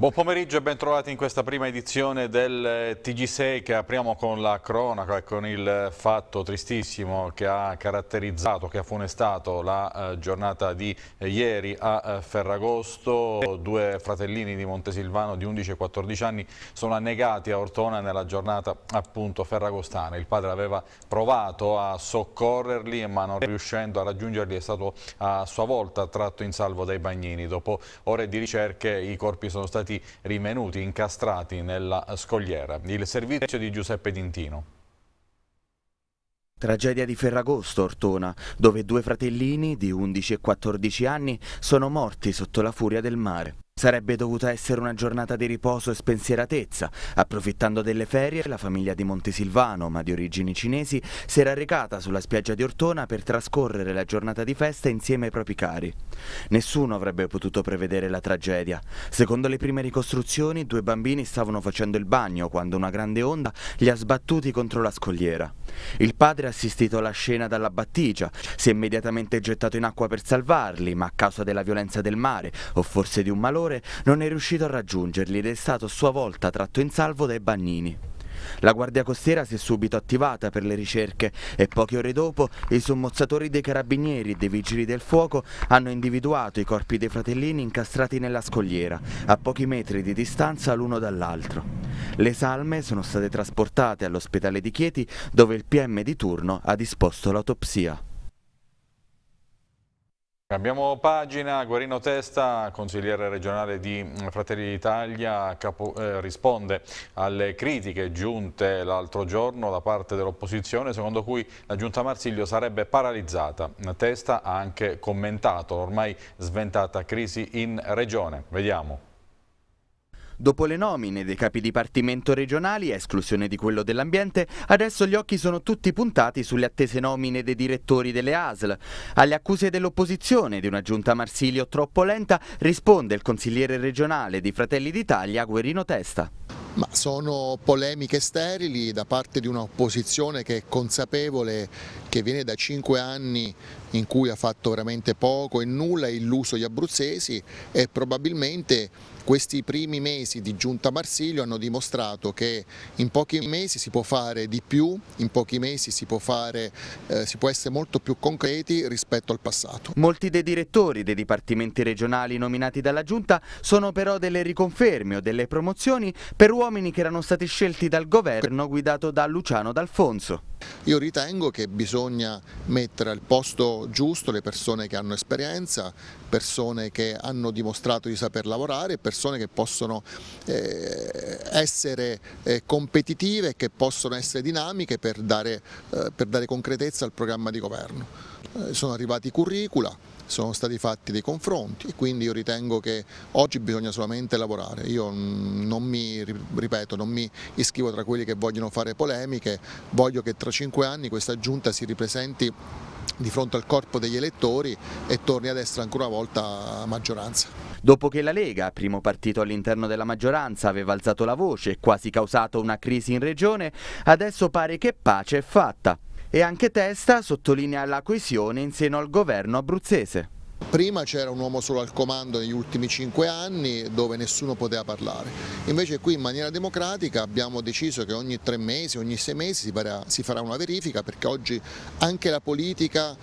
Buon pomeriggio e ben trovati in questa prima edizione del eh, TG6 che apriamo con la cronaca e con il fatto tristissimo che ha caratterizzato, che ha funestato la eh, giornata di eh, ieri a Ferragosto. Due fratellini di Montesilvano di 11 e 14 anni sono annegati a Ortona nella giornata appunto ferragostana. Il padre aveva provato a soccorrerli ma non riuscendo a raggiungerli è stato a sua volta tratto in salvo dai bagnini. Dopo ore di ricerche i corpi sono stati stati rimenuti, incastrati nella scogliera. Il servizio di Giuseppe Dintino. Tragedia di Ferragosto, Ortona, dove due fratellini di 11 e 14 anni sono morti sotto la furia del mare. Sarebbe dovuta essere una giornata di riposo e spensieratezza. Approfittando delle ferie, la famiglia di Montesilvano, ma di origini cinesi, si era recata sulla spiaggia di Ortona per trascorrere la giornata di festa insieme ai propri cari. Nessuno avrebbe potuto prevedere la tragedia. Secondo le prime ricostruzioni, due bambini stavano facendo il bagno quando una grande onda li ha sbattuti contro la scogliera. Il padre ha assistito alla scena dalla battigia, si è immediatamente gettato in acqua per salvarli, ma a causa della violenza del mare o forse di un malore, rigore non è riuscito a raggiungerli ed è stato a sua volta tratto in salvo dai bagnini. La Guardia Costiera si è subito attivata per le ricerche e poche ore dopo i sommozzatori dei carabinieri e dei vigili del fuoco hanno individuato i corpi dei fratellini incastrati nella scogliera, a pochi metri di distanza l'uno dall'altro. Le salme sono state trasportate all'ospedale di Chieti dove il PM di turno ha disposto l'autopsia. Abbiamo pagina, Guarino Testa, consigliere regionale di mm, Fratelli d'Italia, eh, risponde alle critiche giunte l'altro giorno da parte dell'opposizione, secondo cui la giunta Marsiglio sarebbe paralizzata. Testa ha anche commentato l'ormai sventata crisi in regione. Vediamo. Dopo le nomine dei capi dipartimento regionali, a esclusione di quello dell'ambiente, adesso gli occhi sono tutti puntati sulle attese nomine dei direttori delle ASL. Alle accuse dell'opposizione di una giunta Marsilio troppo lenta risponde il consigliere regionale di Fratelli d'Italia Guerino Testa. Ma sono polemiche sterili da parte di un'opposizione che è consapevole che viene da cinque anni in cui ha fatto veramente poco e nulla ha illuso gli abruzzesi e probabilmente questi primi mesi di giunta Marsilio hanno dimostrato che in pochi mesi si può fare di più, in pochi mesi si può, fare, eh, si può essere molto più concreti rispetto al passato. Molti dei direttori dei dipartimenti regionali nominati dalla giunta sono però delle riconferme o delle promozioni per uomini che erano stati scelti dal governo guidato da Luciano D'Alfonso. Io ritengo che bisogna mettere al posto giusto le persone che hanno esperienza, persone che hanno dimostrato di saper lavorare, persone che possono eh, essere eh, competitive e che possono essere dinamiche per dare, eh, per dare concretezza al programma di governo. Eh, sono arrivati i curricula, sono stati fatti dei confronti e quindi io ritengo che oggi bisogna solamente lavorare. Io non mi, ripeto, non mi iscrivo tra quelli che vogliono fare polemiche, voglio che tra cinque anni questa giunta si ripresenti di fronte al corpo degli elettori e torni a destra ancora una volta maggioranza. Dopo che la Lega, primo partito all'interno della maggioranza, aveva alzato la voce e quasi causato una crisi in regione, adesso pare che pace è fatta. E anche Testa sottolinea la coesione in seno al governo abruzzese. Prima c'era un uomo solo al comando negli ultimi cinque anni dove nessuno poteva parlare, invece qui in maniera democratica abbiamo deciso che ogni tre mesi, ogni sei mesi si farà, una verifica perché oggi anche la politica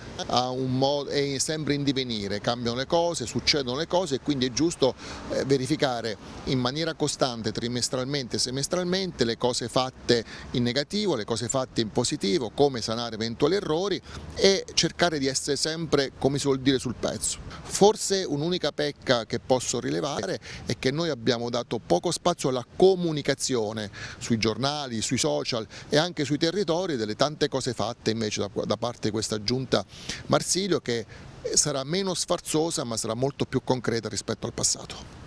modo, è sempre in divenire, cambiano le cose, succedono le cose e quindi è giusto eh, verificare in maniera costante, trimestralmente, semestralmente le cose fatte in negativo, le cose fatte in positivo, come sanare eventuali errori e cercare di essere sempre, come si vuol dire, sul pezzo prezzo. Forse un'unica pecca che posso rilevare è che noi abbiamo dato poco spazio alla comunicazione sui giornali, sui social e anche sui territori delle tante cose fatte invece da, da parte di questa giunta Marsilio che sarà meno sfarzosa ma sarà molto più concreta rispetto al passato.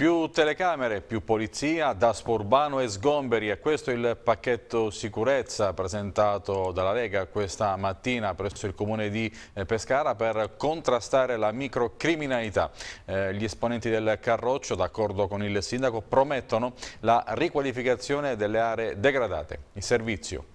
Più telecamere, più polizia, daspo urbano e sgomberi. E questo è il pacchetto sicurezza presentato dalla Lega questa mattina presso il comune di eh, Pescara per contrastare la microcriminalità. Eh, gli esponenti del Carroccio, d'accordo con il sindaco, promettono la riqualificazione delle aree degradate. Il servizio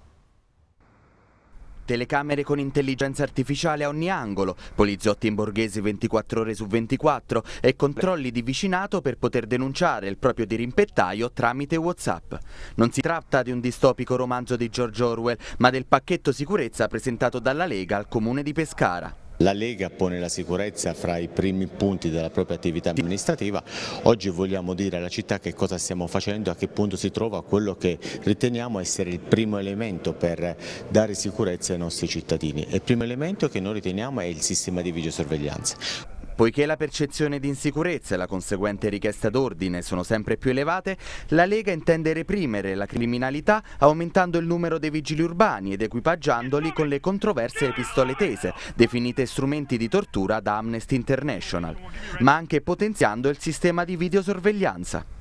Telecamere con intelligenza artificiale a ogni angolo, poliziotti in borghese 24 ore su 24 e controlli di vicinato per poter denunciare il proprio dirimpettaio tramite Whatsapp. Non si tratta di un distopico romanzo di George Orwell, ma del pacchetto sicurezza presentato dalla Lega al comune di Pescara. La Lega pone la sicurezza fra i primi punti della propria attività amministrativa, oggi vogliamo dire alla città che cosa stiamo facendo, a che punto si trova quello che riteniamo essere il primo elemento per dare sicurezza ai nostri cittadini. il primo elemento che noi riteniamo è il sistema di videosorveglianza. Poiché la percezione di insicurezza e la conseguente richiesta d'ordine sono sempre più elevate, la Lega intende reprimere la criminalità aumentando il numero dei vigili urbani ed equipaggiandoli con le controverse pistole tese, definite strumenti di tortura da Amnesty International, ma anche potenziando il sistema di videosorveglianza.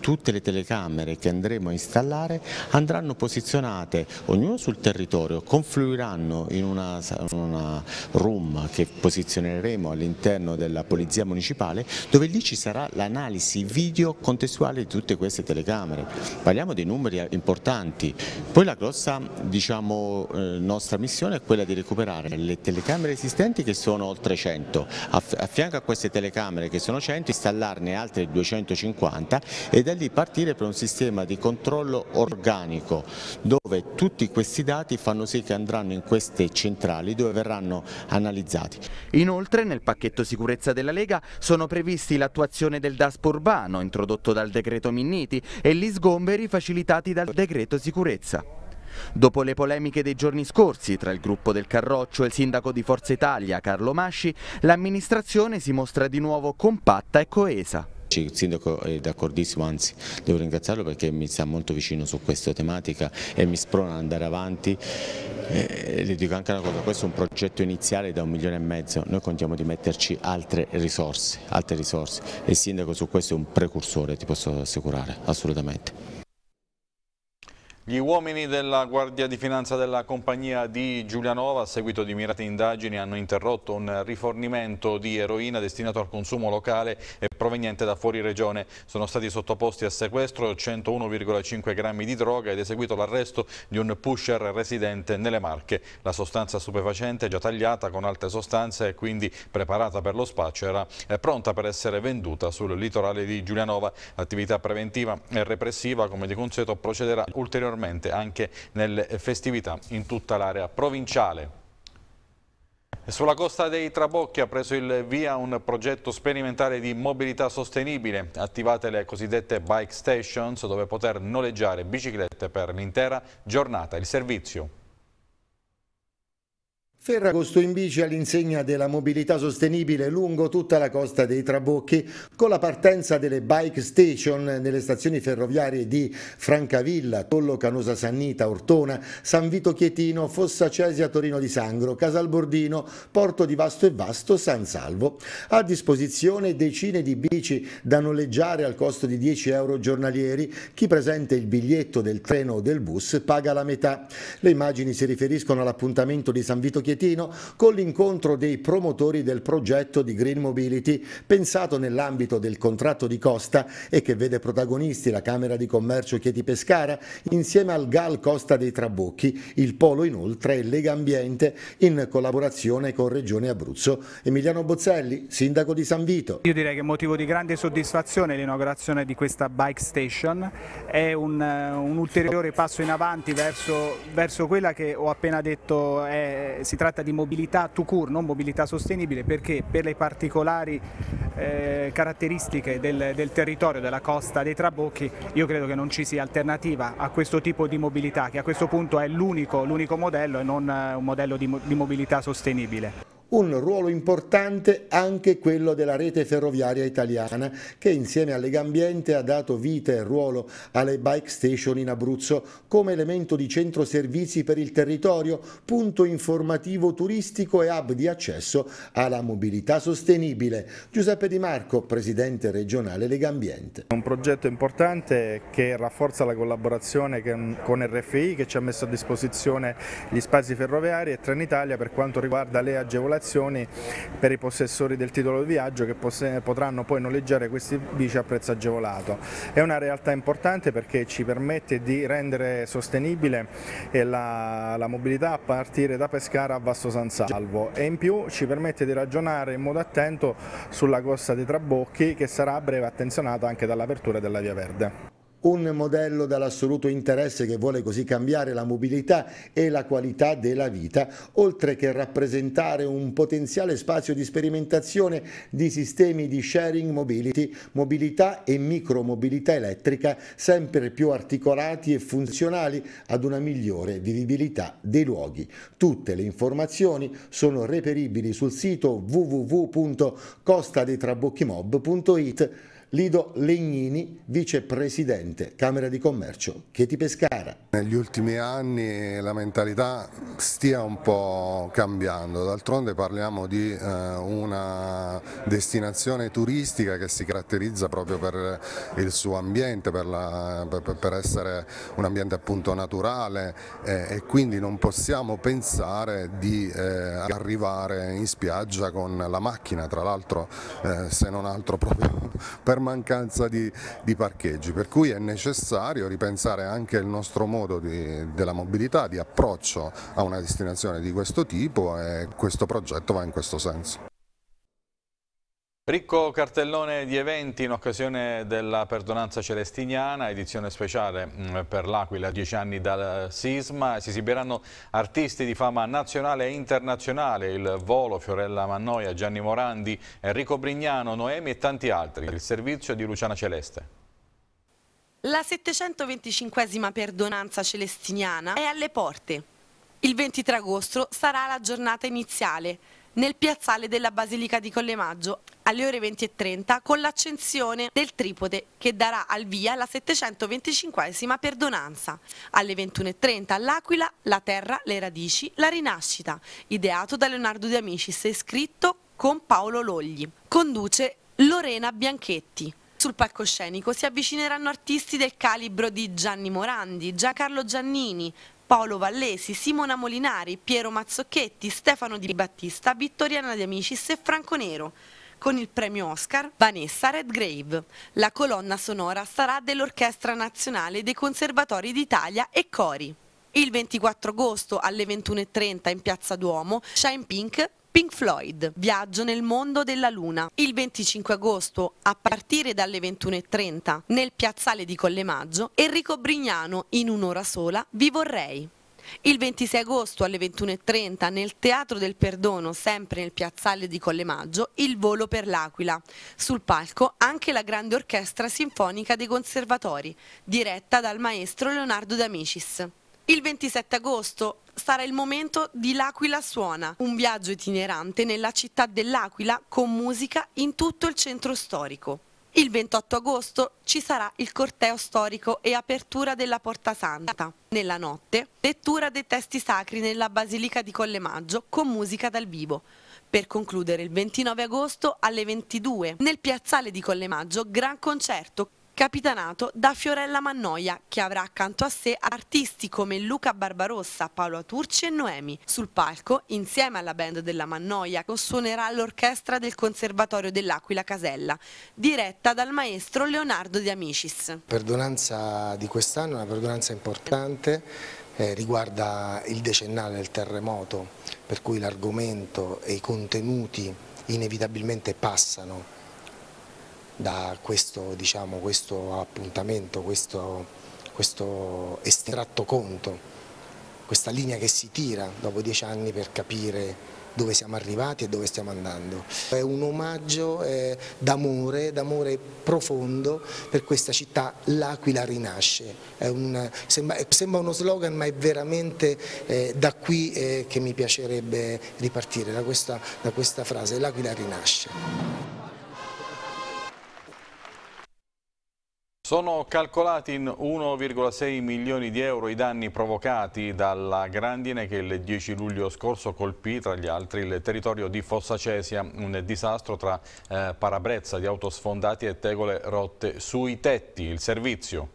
Tutte le telecamere che andremo a installare andranno posizionate ognuno sul territorio, confluiranno in una, una room che posizioneremo all'interno della Polizia Municipale dove lì ci sarà l'analisi video contestuale di tutte queste telecamere. Parliamo di numeri eh, importanti. Poi la grossa diciamo, eh, nostra missione è quella di recuperare le telecamere esistenti che sono oltre 100, a fianco a queste telecamere che sono 100 installarne altre 250 ed da lì partire per un sistema di controllo organico dove tutti questi dati fanno sì che andranno in queste centrali dove verranno analizzati. Inoltre nel pacchetto sicurezza della Lega sono previsti l'attuazione del DASPO urbano introdotto dal decreto Minniti e gli sgomberi facilitati dal decreto sicurezza. Dopo le polemiche dei giorni scorsi tra il gruppo del Carroccio e il sindaco di Forza Italia Carlo Masci, l'amministrazione si mostra di nuovo compatta e coesa. Il sindaco è d'accordissimo, anzi devo ringraziarlo perché mi sta molto vicino su questa tematica e mi sprona ad andare avanti. Eh, le dico anche una cosa, questo è un progetto iniziale da un milione e mezzo, noi contiamo di metterci altre risorse, altre risorse. il sindaco su questo è un precursore, ti posso assicurare, assolutamente. Gli uomini della Guardia di Finanza della compagnia di Giulianova a seguito di mirate indagini hanno interrotto un rifornimento di eroina destinato al consumo locale e proveniente da fuori regione. Sono stati sottoposti a sequestro 101,5 grammi di droga ed eseguito l'arresto di un pusher residente nelle Marche. La sostanza stupefacente già tagliata con altre sostanze e quindi preparata per lo spaccio era pronta per essere venduta sul litorale di Giulianova. L'attività preventiva e repressiva come di consueto procederà ulteriormente particolarmente anche nelle festività in tutta l'area provinciale. Sulla costa dei Trabocchi ha preso il via un progetto sperimentale di mobilità sostenibile. Attivate le cosiddette bike stations dove poter noleggiare biciclette per l'intera giornata. Il servizio Ferragosto in bici all'insegna della mobilità sostenibile lungo tutta la costa dei Trabocchi con la partenza delle bike station nelle stazioni ferroviarie di Francavilla, Tollo Canosa Sannita, Ortona, San Vito Chietino, Fossa Cesia Torino di Sangro, Casalbordino, Porto di Vasto e Vasto, San Salvo. A disposizione decine di bici da noleggiare al costo di 10 euro giornalieri. Chi presenta il biglietto del treno o del bus paga la metà. Le immagini si riferiscono all'appuntamento di San Vito Chietino Fiorentino con l'incontro dei promotori del progetto di Green Mobility pensato nell'ambito del contratto di Costa e che vede protagonisti la Camera di Commercio Chieti Pescara insieme al GAL Costa dei Trabocchi, il polo inoltre e Lega Ambiente in collaborazione con Regione Abruzzo. Emiliano Bozzelli, Sindaco di San Vito. Io direi che è motivo di grande soddisfazione l'inaugurazione di questa bike station, è un, un ulteriore passo in avanti verso, verso quella che ho appena detto, è, si tratta tratta di mobilità to cure, non mobilità sostenibile, perché per le particolari eh, caratteristiche del, del, territorio, della costa dei Trabocchi, io credo che non ci sia alternativa a questo tipo di mobilità, che a questo punto è l'unico modello e non eh, un modello di, di mobilità sostenibile un ruolo importante anche quello della rete ferroviaria italiana che insieme a Legambiente ha dato vita e ruolo alle bike station in Abruzzo come elemento di centro servizi per il territorio, punto informativo turistico e hub di accesso alla mobilità sostenibile. Giuseppe Di Marco, presidente regionale Legambiente. un progetto importante che rafforza la collaborazione con RFI che ci ha messo a disposizione gli spazi ferroviari e Trenitalia per quanto riguarda le agevolazioni agevolazioni per i possessori del titolo di viaggio che potranno poi noleggiare questi bici a prezzo agevolato. È una realtà importante perché ci permette di rendere sostenibile eh, la, la mobilità a partire da Pescara a Vasto San Salvo e in più ci permette di ragionare in modo attento sulla costa dei Trabocchi che sarà a breve attenzionata anche dall'apertura della Via Verde un modello dall'assoluto interesse che vuole così cambiare la mobilità e la qualità della vita, oltre che rappresentare un potenziale spazio di sperimentazione di sistemi di sharing mobility, mobilità e micromobilità elettrica sempre più articolati e funzionali ad una migliore vivibilità dei luoghi. Tutte le informazioni sono reperibili sul sito www.costadetrabocchimob.it. Lido Legnini, vicepresidente Camera di Commercio Chieti Pescara. Negli ultimi anni la mentalità stia un po' cambiando, d'altronde parliamo di eh, una destinazione turistica che si caratterizza proprio per il suo ambiente, per, la, per essere un ambiente appunto naturale eh, e quindi non possiamo pensare di eh, arrivare in spiaggia con la macchina, tra l'altro se non altro proprio per mancanza di, di parcheggi, per cui è necessario ripensare anche il nostro modo modo di, della mobilità, di approccio a una destinazione di questo tipo e questo progetto va in questo senso. Ricco cartellone di eventi in occasione della perdonanza celestiniana, edizione speciale mm, per l'Aquila, dieci anni dal sisma. Si esibiranno artisti di fama nazionale e internazionale, il Volo, Fiorella Mannoia, Gianni Morandi, Enrico Brignano, Noemi e tanti altri. Il servizio di Luciana Celeste. La 725esima perdonanza celestiniana è alle porte. Il 23 agosto sarà la giornata iniziale nel piazzale della Basilica di Collemaggio alle ore 20.30 con l'accensione del tripode che darà al via la 725esima perdonanza. Alle 21.30 l'Aquila, la terra, le radici, la rinascita, ideato da Leonardo De Amicis e scritto con Paolo Logli. Conduce Lorena Bianchetti sul palcoscenico si avvicineranno artisti del calibro di Gianni Morandi, Giancarlo Giannini, Paolo Vallesi, Simona Molinari, Piero Mazzocchetti, Stefano Di Battista, Vittoriana De Amicis e Franco Nero. Con il premio Oscar Vanessa Redgrave. La colonna sonora sarà dell'Orchestra Nazionale dei Conservatori d'Italia e Cori. Il 24 agosto alle 21.30 in Piazza Duomo, Shine Pink Pink Floyd, viaggio nel mondo della luna. Il 25 agosto, a partire dalle 21.30, nel piazzale di Collemaggio, Enrico Brignano, in un'ora sola, vi vorrei. Il 26 agosto alle 21.30 nel Teatro del Perdono, sempre nel piazzale di Collemaggio, il volo per l'Aquila. Sul palco anche la grande orchestra sinfonica dei conservatori, diretta dal maestro Leonardo D'Amicis. Il 27 agosto sarà il momento di L'Aquila Suona, un viaggio itinerante nella città dell'Aquila con musica in tutto il centro storico. Il 28 agosto ci sarà il corteo storico e apertura della Porta Santa. Nella notte, lettura dei testi sacri nella Basilica di Collemaggio con musica dal vivo. Per concludere il 29 agosto alle 22 nel piazzale di Collemaggio, gran concerto capitanato da Fiorella Mannoia, che avrà accanto a sé artisti come Luca Barbarossa, Paolo Turci e Noemi. Sul palco, insieme alla band della Mannoia, suonerà l'orchestra del Conservatorio dell'Aquila Casella, diretta dal maestro Leonardo De Amicis. Perdonanza di quest'anno è una perdonanza importante eh, riguarda il decennale del terremoto, per cui l'argomento e i contenuti inevitabilmente passano da questo, diciamo, questo appuntamento, questo, questo estratto conto, questa linea che si tira dopo dieci anni per capire dove siamo arrivati e dove stiamo andando. È un omaggio eh, d'amore, d'amore profondo per questa città, l'Aquila rinasce. Un, sembra, sembra, uno slogan ma è veramente eh, da qui eh, che mi piacerebbe ripartire, da questa, da questa frase, l'Aquila rinasce. Sono calcolati in 1,6 milioni di euro i danni provocati dalla grandine che il 10 luglio scorso colpì tra gli altri il territorio di Fossacesia, un disastro tra eh, parabrezza di auto sfondati e tegole rotte sui tetti. Il servizio.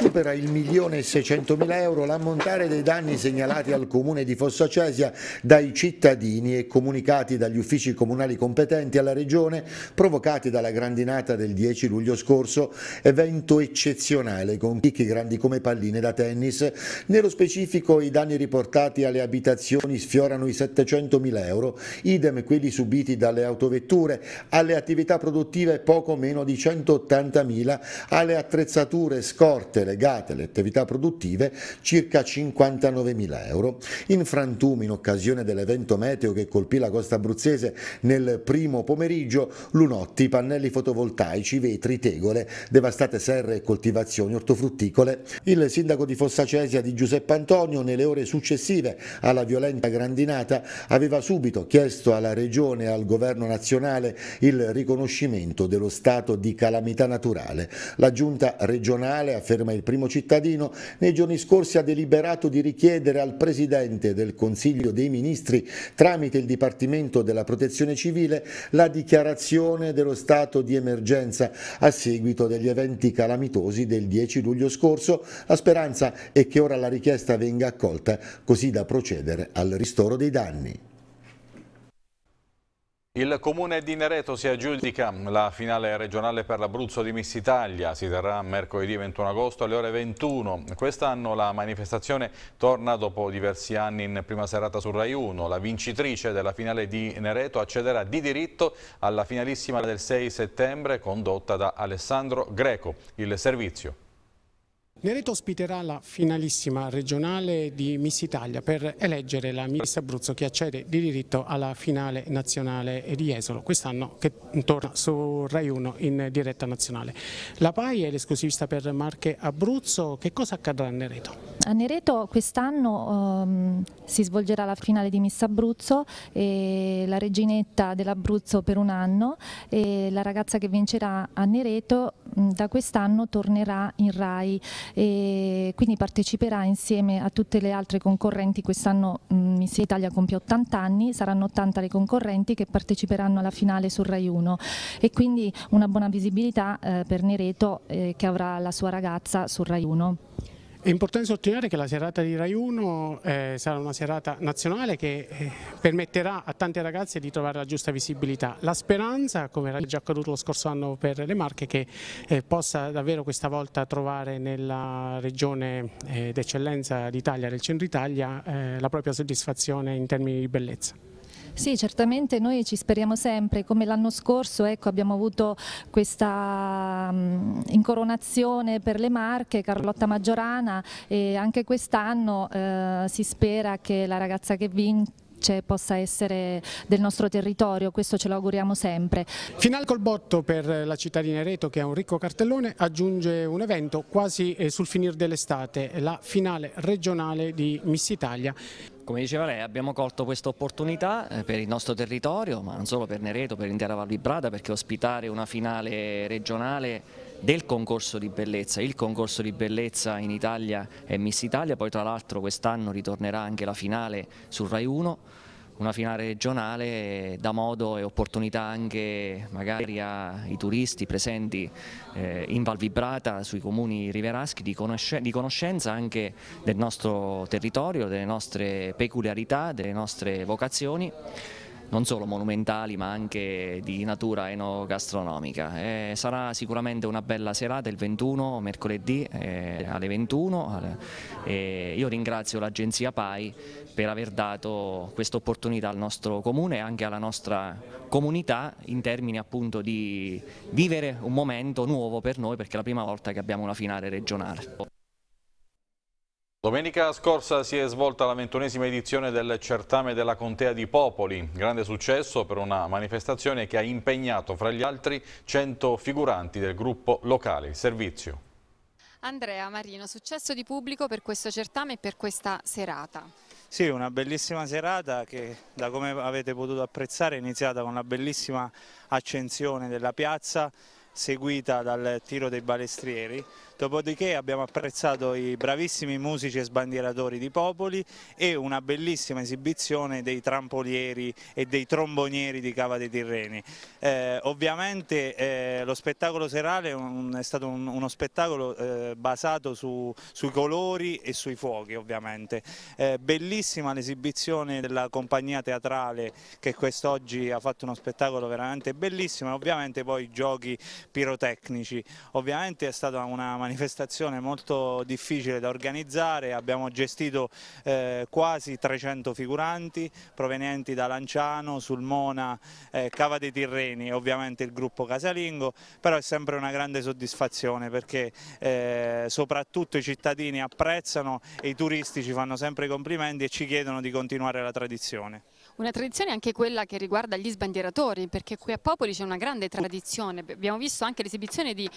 Supera il milione e 600 mila euro l'ammontare dei danni segnalati al comune di Fossacesia dai cittadini e comunicati dagli uffici comunali competenti alla regione provocati dalla grandinata del 10 luglio scorso, evento eccezionale con picchi grandi come palline da tennis. Nello specifico i danni riportati alle abitazioni sfiorano i 700 mila euro, idem quelli subiti dalle autovetture, alle attività produttive poco meno di 180 mila, alle attrezzature, scorte, legate alle attività produttive circa 59.000 euro. In frantumi, in occasione dell'evento meteo che colpì la costa abruzzese nel primo pomeriggio, lunotti, pannelli fotovoltaici, vetri, tegole, devastate serre e coltivazioni ortofrutticole. Il sindaco di Fossacesia di Giuseppe Antonio, nelle ore successive alla violenta grandinata, aveva subito chiesto alla Regione e al Governo nazionale il riconoscimento dello stato di calamità naturale. La giunta regionale, afferma il il primo cittadino, nei giorni scorsi ha deliberato di richiedere al Presidente del Consiglio dei Ministri, tramite il Dipartimento della Protezione Civile, la dichiarazione dello stato di emergenza a seguito degli eventi calamitosi del 10 luglio scorso. La speranza è che ora la richiesta venga accolta così da procedere al ristoro dei danni. Il comune di Nereto si aggiudica la finale regionale per l'Abruzzo di Miss Italia, si terrà mercoledì 21 agosto alle ore 21. Quest'anno la manifestazione torna dopo diversi anni in prima serata su Rai 1. La vincitrice della finale di Nereto accederà di diritto alla finalissima del 6 settembre condotta da Alessandro Greco. Il servizio. Nereto ospiterà la finalissima regionale di Miss Italia per eleggere la Miss Abruzzo che accede di diritto alla finale nazionale di Esolo, quest'anno che torna su Rai 1 in diretta nazionale. La PAI è l'esclusivista per Marche Abruzzo, che cosa accadrà a Nereto? A Nereto quest'anno um, si svolgerà la finale di Miss Abruzzo, e la reginetta dell'Abruzzo per un anno e la ragazza che vincerà a Nereto mm, da quest'anno tornerà in Rai e quindi parteciperà insieme a tutte le altre concorrenti, quest'anno mm, Miss Italia compie 80 anni, saranno 80 le concorrenti che parteciperanno alla finale sul Rai 1 e quindi una buona visibilità eh, per Nereto eh, che avrà la sua ragazza sul Rai 1. È importante sottolineare che la serata di Rai 1 eh, sarà una serata nazionale che eh, permetterà a tante ragazze di trovare la giusta visibilità. La speranza, come era già accaduto lo scorso anno per le Marche, che eh, possa davvero questa volta trovare nella regione eh, d'eccellenza d'Italia, del centro Italia, eh, la propria soddisfazione in termini di bellezza. Sì, certamente noi ci speriamo sempre, come l'anno scorso ecco, abbiamo avuto questa mh, mm, incoronazione per le Marche, Carlotta Maggiorana e anche quest'anno eh, si spera che la ragazza che vince possa essere del nostro territorio, questo ce lo auguriamo sempre. Final col botto per la cittadina Reto che ha un ricco cartellone, aggiunge un evento quasi eh, sul finire dell'estate, la finale regionale di Miss Italia. Come diceva lei, abbiamo colto questa opportunità eh, per il nostro territorio, ma non solo per Nereto, per l'intera Val di Vibrata, perché ospitare una finale regionale del concorso di bellezza, il concorso di bellezza in Italia è Miss Italia, poi tra l'altro quest'anno ritornerà anche la finale sul Rai 1, una finale regionale dà modo e opportunità anche magari ai turisti presenti eh, in Val Vibrata, sui comuni riveraschi, di, conoscenza anche del nostro territorio, delle nostre peculiarità, delle nostre vocazioni non solo monumentali ma anche di natura enogastronomica. Eh, sarà sicuramente una bella serata il 21, mercoledì eh, alle 21. Eh, io ringrazio l'agenzia PAI per aver dato questa opportunità al nostro comune e anche alla nostra comunità in termini appunto di vivere un momento nuovo per noi perché è la prima volta che abbiamo una finale regionale. Domenica scorsa si è svolta la ventunesima edizione del Certame della Contea di Popoli, grande successo per una manifestazione che ha impegnato fra gli altri 100 figuranti del gruppo locale. servizio. Andrea Marino, successo di pubblico per questo certame e per questa serata. Sì, una bellissima serata che da come avete potuto apprezzare è iniziata con una bellissima accensione della piazza seguita dal tiro dei balestrieri Dopodiché abbiamo apprezzato i bravissimi musici e sbandieratori di Popoli e una bellissima esibizione dei trampolieri e dei trombonieri di Cava dei Tirreni. Eh, ovviamente eh, lo spettacolo serale è, un, è stato un, uno spettacolo eh, basato su, sui colori e sui fuochi ovviamente. Eh, bellissima l'esibizione della compagnia teatrale che quest'oggi ha fatto uno spettacolo veramente bellissimo e ovviamente poi i giochi pirotecnici. Ovviamente è stata una manifestazione molto difficile da organizzare, abbiamo gestito eh, quasi 300 figuranti provenienti da Lanciano, Sulmona, eh, Cava dei Tirreni e ovviamente il gruppo casalingo, però è sempre una grande soddisfazione perché eh, soprattutto i cittadini apprezzano e i turisti ci fanno sempre i complimenti e ci chiedono di continuare la tradizione. Una tradizione anche quella che riguarda gli sbandieratori, perché qui a Popoli c'è una grande tradizione. Abbiamo visto anche l'esibizione di,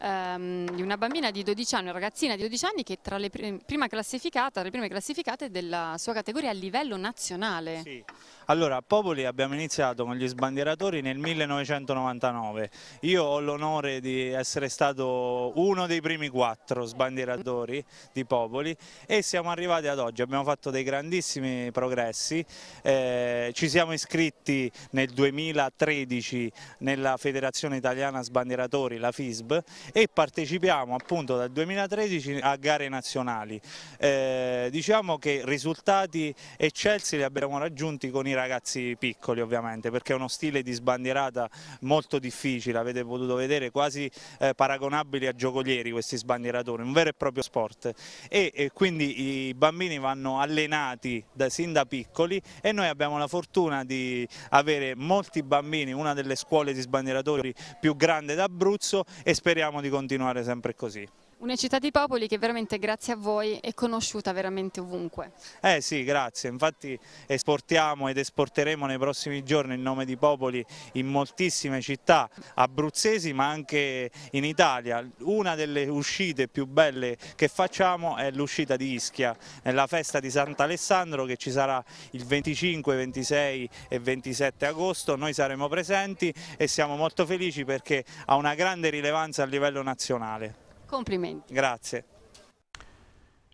ehm, di, una bambina di 12 anni, una ragazzina di 12 anni che è tra le, prima classificata, le prime classificate della sua categoria a livello nazionale. Sì. Allora, a Popoli abbiamo iniziato con gli sbandieratori nel 1999. Io ho l'onore di essere stato uno dei primi quattro sbandieratori di Popoli e siamo arrivati ad oggi. Abbiamo fatto dei grandissimi progressi. Eh, eh, ci siamo iscritti nel 2013 nella Federazione Italiana Sbandieratori, la FISB, e partecipiamo appunto dal 2013 a gare nazionali. Eh, diciamo che risultati eccelsi li abbiamo raggiunti con i ragazzi piccoli ovviamente, perché è uno stile di sbandierata molto difficile, avete potuto vedere quasi eh, paragonabili a giocolieri questi sbandieratori, un vero e proprio sport. E, e quindi i bambini vanno allenati da, sin da piccoli e noi abbiamo abbiamo la fortuna di avere molti bambini, una delle scuole di sbandieratori più grande d'Abruzzo e speriamo di continuare sempre così. Una città di popoli che veramente grazie a voi è conosciuta veramente ovunque. Eh sì, grazie, infatti esportiamo ed esporteremo nei prossimi giorni il nome di popoli in moltissime città abruzzesi ma anche in Italia. Una delle uscite più belle che facciamo è l'uscita di Ischia, nella festa di Sant'Alessandro che ci sarà il 25, 26 e 27 agosto, noi saremo presenti e siamo molto felici perché ha una grande rilevanza a livello nazionale. Complimenti. Grazie.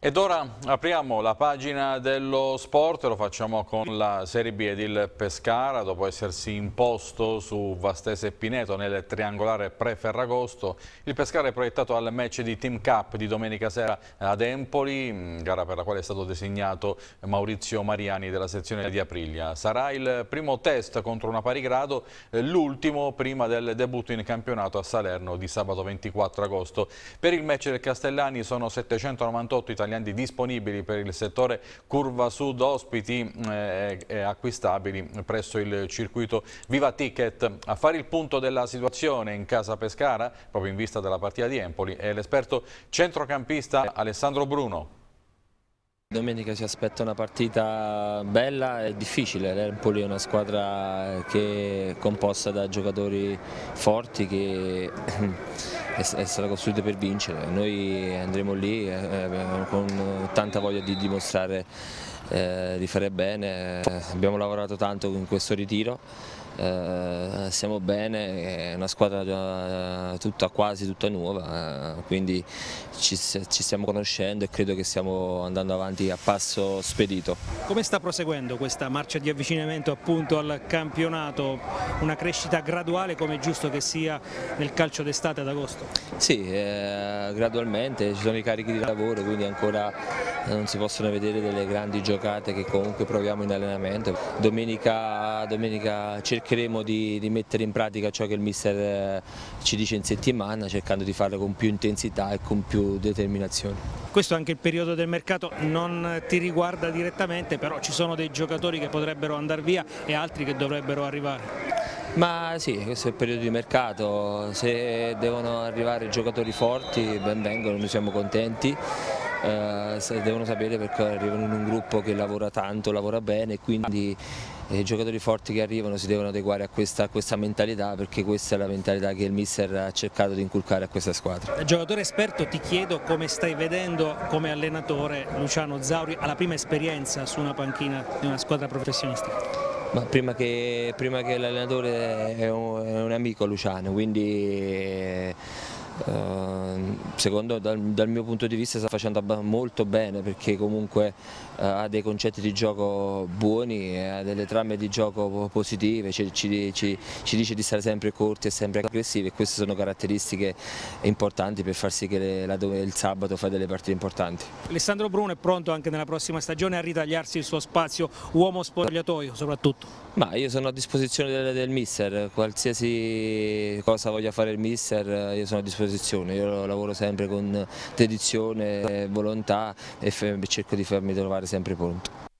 Ed ora apriamo la pagina dello sport, lo facciamo con la Serie B ed il Pescara, dopo essersi imposto su Vastese e Pineto nel triangolare pre-Ferragosto. Il Pescara è proiettato al match di Team Cup di domenica sera ad Empoli, gara per la quale è stato designato Maurizio Mariani della sezione di Aprilia. Sarà il primo test contro una pari grado, l'ultimo prima del debutto in campionato a Salerno di sabato 24 agosto. Per il match del Castellani sono 798 italiani italiani disponibili per il settore Curva Sud ospiti eh, acquistabili presso il circuito Viva Ticket. A fare il punto della situazione in casa Pescara, proprio in vista della partita di Empoli, è l'esperto centrocampista Alessandro Bruno. Domenica si aspetta una partita bella e difficile, l'Empoli è una squadra che è composta da giocatori forti che è, stata costruita per vincere. Noi andremo lì eh, eh, con tanta voglia di dimostrare eh, di fare bene, abbiamo lavorato tanto in questo ritiro. Eh, siamo bene, è una squadra eh, tutta, quasi tutta nuova, eh, quindi ci, ci, stiamo conoscendo e credo che stiamo andando avanti a passo spedito. Come sta proseguendo questa marcia di avvicinamento appunto al campionato? Una crescita graduale come è giusto che sia nel calcio d'estate ad agosto? Sì, eh, gradualmente, ci sono i carichi di lavoro, quindi ancora eh, non si possono vedere delle grandi giocate che comunque proviamo in allenamento. Domenica, domenica cercheremo di, di, mettere in pratica ciò che il mister eh, ci dice in settimana, cercando di farlo con più intensità e con più determinazione. Questo è anche il periodo del mercato, non ti riguarda direttamente, però ci sono dei giocatori che potrebbero andare via e altri che dovrebbero arrivare. Ma sì, questo è il periodo di mercato, se devono arrivare giocatori forti ben vengono, noi siamo contenti, eh, devono sapere perché arrivano in un gruppo che lavora tanto, lavora bene, quindi eh, i giocatori forti che arrivano si devono adeguare a questa, a questa, mentalità perché questa è la mentalità che il mister ha cercato di inculcare a questa squadra. Giocatore esperto ti chiedo come stai vedendo come allenatore Luciano Zauri alla prima esperienza su una panchina di una squadra professionistica. Ma prima che, prima che l'allenatore è, è un, amico Luciano, quindi... Eh, Ehm, secondo, dal, dal, mio punto di vista sta facendo molto bene perché comunque eh, ha dei concetti di gioco buoni, ha delle trame di gioco positive, ci, ci, ci, ci dice di stare sempre corti e sempre aggressivi e queste sono caratteristiche importanti per far sì che le, la, il sabato fa delle partite importanti. Alessandro Bruno è pronto anche nella prossima stagione a ritagliarsi il suo spazio uomo spogliatoio soprattutto? Ma io sono a disposizione del, del mister, qualsiasi cosa voglia fare il mister io sono a disposizione. Io lo, lavoro sempre con dedizione, volontà e cerco di farmi trovare sempre pronto.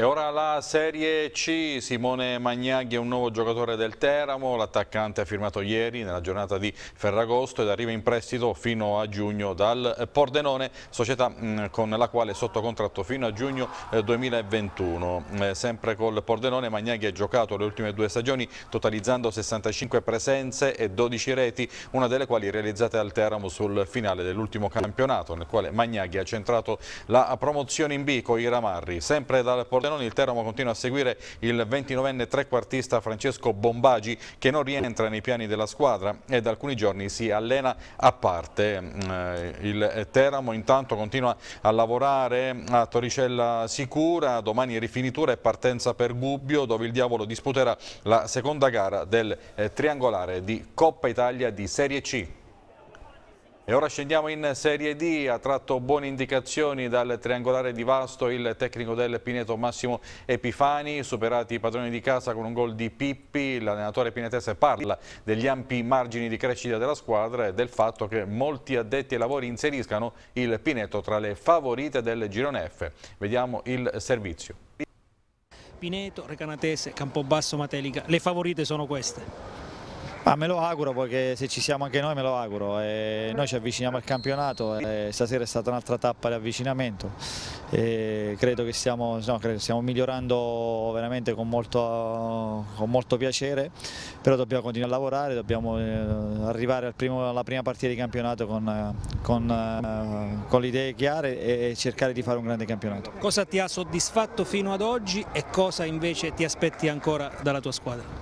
E ora la Serie C, Simone Magnaghi è un nuovo giocatore del Teramo, l'attaccante ha firmato ieri nella giornata di Ferragosto ed arriva in prestito fino a giugno dal Pordenone, società mm, con la quale è sotto contratto fino a giugno 2021. Eh, eh, sempre col Pordenone Magnaghi ha giocato le ultime due stagioni totalizzando 65 presenze e 12 reti, una delle quali realizzate al Teramo sul finale dell'ultimo campionato nel quale Magnaghi ha centrato la promozione in B con i Ramarri. Sempre dal Pordenone Pordenone. Il Teramo continua a seguire il 29enne trequartista Francesco Bombagi che non rientra nei piani della squadra e da alcuni giorni si allena a parte. Mm, eh, il Teramo intanto continua a lavorare a Torricella Sicura, domani rifinitura e partenza per Gubbio dove il Diavolo disputerà la seconda gara del eh, triangolare di Coppa Italia di Serie C. E ora scendiamo in Serie D, ha tratto buone indicazioni dal triangolare di Vasto il tecnico del Pineto Massimo Epifani, superati i padroni di casa con un gol di Pippi, l'allenatore pinetese parla degli ampi margini di crescita della squadra e del fatto che molti addetti ai lavori inseriscano il Pineto tra le favorite del girone F. Vediamo il servizio. Pineto, Recanatese, Campobasso, Matelica, le favorite sono queste. Ah, me lo auguro perché se ci siamo anche noi me lo auguro, e noi ci avviciniamo al campionato, e stasera è stata un'altra tappa di avvicinamento, e credo che stiamo, no, credo, stiamo migliorando veramente con molto, con molto, piacere, però dobbiamo continuare a lavorare, dobbiamo eh, arrivare al primo, alla prima partita di campionato con, con, eh, con le idee chiare e cercare di fare un grande campionato. Cosa ti ha soddisfatto fino ad oggi e cosa invece ti aspetti ancora dalla tua squadra?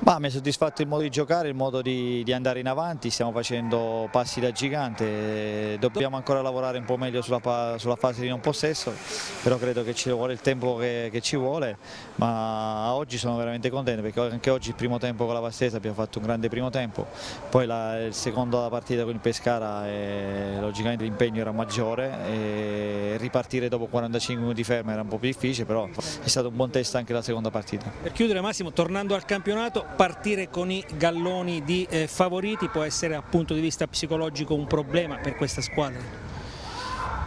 Ma mi è soddisfatto il modo di giocare, il modo di, di, andare in avanti, stiamo facendo passi da gigante, eh, dobbiamo ancora lavorare un po' meglio sulla, sulla fase di non possesso, però credo che ci vuole il tempo che, che ci vuole, ma oggi sono veramente contento perché anche oggi il primo tempo con la Vastesa abbiamo fatto un grande primo tempo, poi la, il secondo partita con il Pescara e, eh, logicamente l'impegno era maggiore e ripartire dopo 45 minuti di ferma era un po' più difficile, però è stato un buon test anche la seconda partita. Per chiudere Massimo, tornando al campionato, partire con i galloni di eh, favoriti può essere dal punto di vista psicologico un problema per questa squadra?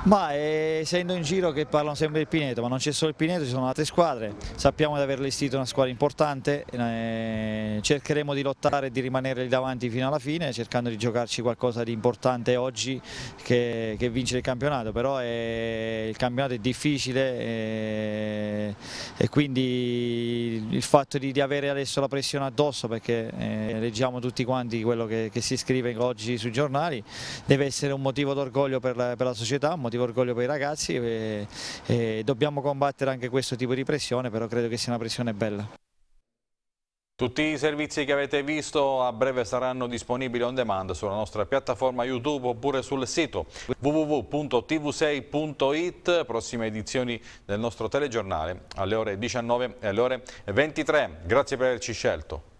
Ma eh, essendo in giro che parlano sempre del Pineto, ma non c'è solo il Pineto, ci sono altre squadre, sappiamo di aver allestito una squadra importante, eh, cercheremo di lottare e di rimanere lì davanti fino alla fine, cercando di giocarci qualcosa di importante oggi che, che vincere il campionato, però è, eh, il campionato è difficile e, eh, e quindi il fatto di, di, avere adesso la pressione addosso, perché eh, leggiamo tutti quanti quello che, che, si scrive oggi sui giornali, deve essere un motivo d'orgoglio per, per, la società, un motivo motivo orgoglio per i ragazzi e, e dobbiamo combattere anche questo tipo di pressione, però credo che sia una pressione bella. Tutti i servizi che avete visto a breve saranno disponibili on demand sulla nostra piattaforma YouTube oppure sul sito www.tv6.it, prossime edizioni del nostro telegiornale alle ore 19 e alle ore 23. Grazie per averci scelto.